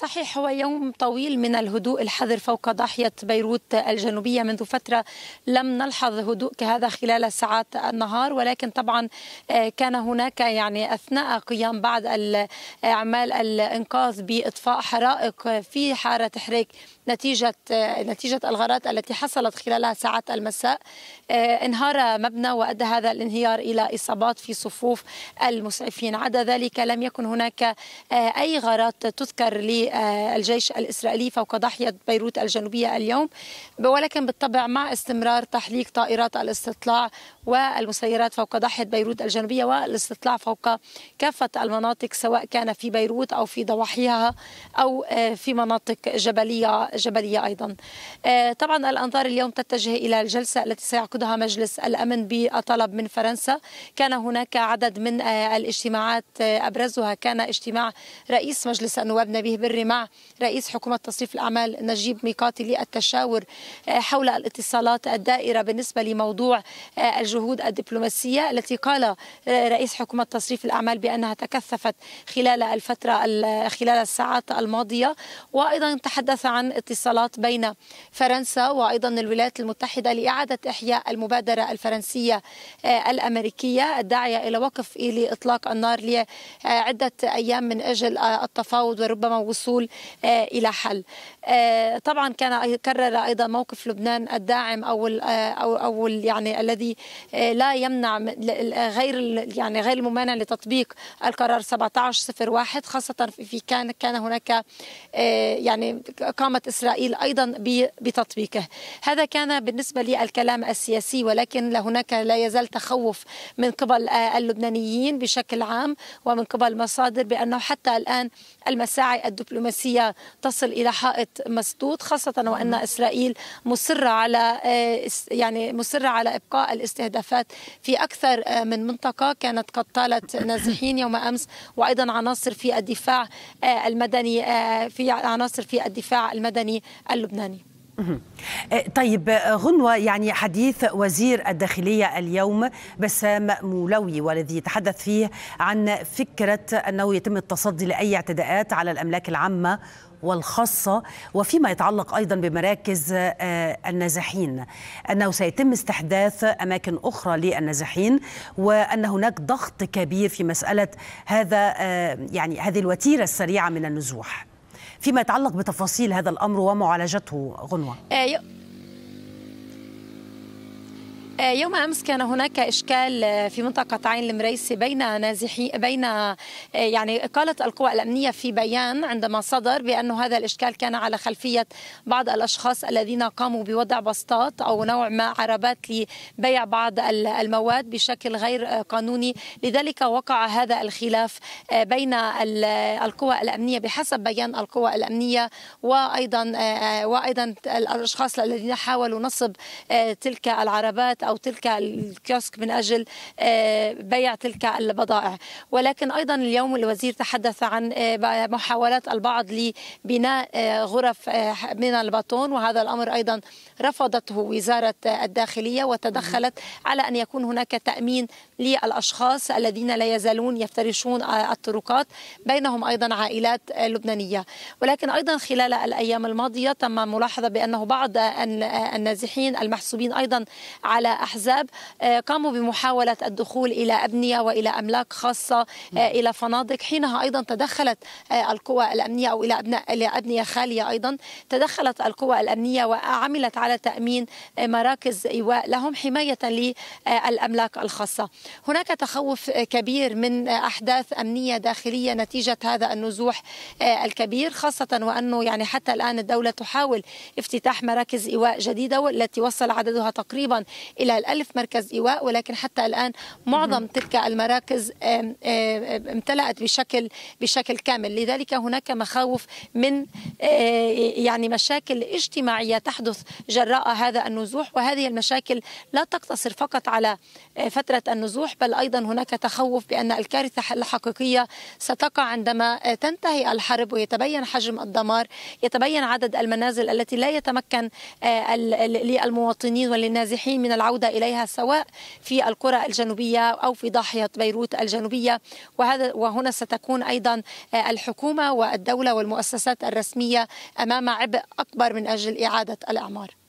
صحيح هو يوم طويل من الهدوء الحذر فوق ضاحية بيروت الجنوبية منذ فترة لم نلحظ هدوء كهذا خلال ساعات النهار ولكن طبعا آه، كان هناك يعني أثناء قيام بعض أعمال الإنقاذ بإطفاء حرائق في حارة حريك نتيجة آه، نتيجة الغارات التي حصلت خلالها ساعات المساء آه، انهار مبنى وأدى هذا الانهيار إلى إصابات في صفوف المسعفين عدا ذلك لم يكن هناك أي غارات تذكر لي آه، الجيش الإسرائيلي فوق ضاحية بيروت الجنوبية اليوم ولكن بالطبع مع استمرار تحليق طائرات الاستطلاع والمسيرات فوق ضاحية بيروت الجنوبية والاستطلاع فوق كافة المناطق سواء كان في بيروت أو في ضواحيها أو آه، في مناطق جبلية جبلية أيضا آه، طبعا الأنظار اليوم تتجه إلى الجلسة التي سيعقدها مجلس الأمن بطلب من فرنسا كان هناك عدد من الاجتماعات أبرزها كان اجتماع رئيس مجلس النواب نبيه بري الجوهري مع رئيس حكومة تصريف الأعمال نجيب ميقاتي للتشاور آه، حول الاتصالات الدائرة بالنسبة لموضوع آه، الجهود الدبلوماسية التي قال آه، رئيس حكومة تصريف الأعمال بأنها تكثفت خلال الفترة خلال الساعات الماضية وأيضا تحدث عن اتصالات بين فرنسا وأيضا الولايات المتحدة لإعادة إحياء المبادرة الفرنسية الأمريكية الداعية إلى وقف لإطلاق النار لعدة أيام من أجل التفاوض وربما وصول للوصول آه، الى حل. آه، طبعا كان كرر ايضا موقف لبنان الداعم او آه، او او يعني الذي لا يمنع غير يعني غير الممانع لتطبيق القرار 1701 خاصه في كان كان هناك يعني قامت اسرائيل ايضا بتطبيقه. هذا كان بالنسبه للكلام السياسي ولكن هناك لا يزال تخوف من قبل اللبنانيين بشكل عام ومن قبل مصادر بانه حتى الان المساعي الدبلوماسيه الدبلوماسية تصل إلى حائط مسدود خاصة وأن إسرائيل مصرة على آه، يعني مصرة على إبقاء الاستهدافات في أكثر آه، من منطقة كانت قد طالت نازحين يوم أمس وأيضا عناصر في الدفاع آه، المدني في عناصر في الدفاع المدني اللبناني أه، طيب أه، غنوة يعني حديث وزير الداخلية اليوم بسام مولوي والذي يتحدث فيه عن فكرة أنه يتم التصدي لأي اعتداءات على الأملاك العامة والخاصة وفيما يتعلق أيضا بمراكز أه، النازحين أنه سيتم استحداث أماكن أخرى للنازحين وأن هناك ضغط كبير في مسألة هذا يعني هذه الوتيرة السريعة من النزوح فيما يتعلق بتفاصيل هذا الأمر ومعالجته غنوة آه، آه، يوم امس كان هناك اشكال آه، في منطقه عين المريسي بين نازحي بين آه، يعني قالت القوى الامنيه في بيان عندما صدر بانه هذا الاشكال كان على خلفيه بعض الاشخاص الذين قاموا بوضع بسطات او نوع ما عربات لبيع بعض المواد بشكل غير قانوني لذلك وقع هذا الخلاف بين القوى الامنيه بحسب بيان القوى الامنيه وايضا وايضا الاشخاص الذين حاولوا نصب تلك العربات أو تلك الكيوسك من أجل آه، بيع تلك البضائع ولكن أيضا اليوم الوزير تحدث عن آه، محاولات البعض لبناء آه، غرف من الباتون وهذا الأمر أيضا رفضته وزارة الداخلية وتدخلت على أن يكون هناك تأمين للأشخاص الذين لا يزالون يفترشون الطرقات بينهم أيضا عائلات لبنانية ولكن أيضا خلال الأيام الماضية تم ملاحظة بأنه بعض النازحين المحسوبين أيضا على أحزاب آه، قاموا بمحاولة الدخول إلى أبنية وإلى أملاك خاصة آه، نعم. إلى فنادق حينها أيضا تدخلت آه، القوى الأمنية أو إلى أبنية خالية أيضا تدخلت القوى الأمنية وعملت على تأمين مراكز إيواء لهم حماية للأملاك الخاصة هناك تخوف كبير من أحداث أمنية داخلية نتيجة هذا النزوح الكبير خاصة وأنه يعني حتى الآن الدولة تحاول افتتاح مراكز إيواء جديدة والتي وصل عددها تقريبا إلى الألف مركز إيواء ولكن حتى الآن معظم تلك المراكز امتلأت بشكل بشكل كامل لذلك هناك مخاوف من آه، يعني مشاكل اجتماعية تحدث جراء هذا النزوح وهذه المشاكل لا تقتصر فقط على آه، فترة النزوح بل أيضا هناك تخوف بأن الكارثة الحقيقية ستقع عندما آه، تنتهي الحرب ويتبين حجم الدمار يتبين عدد المنازل التي لا يتمكن للمواطنين وللنازحين من العودة العوده إليها سواء في القرى الجنوبية أو في ضاحية بيروت الجنوبية وهذا وهنا ستكون أيضا آه، الحكومة والدولة والمؤسسات الرسمية أمام عبء أكبر من أجل إعادة الأعمار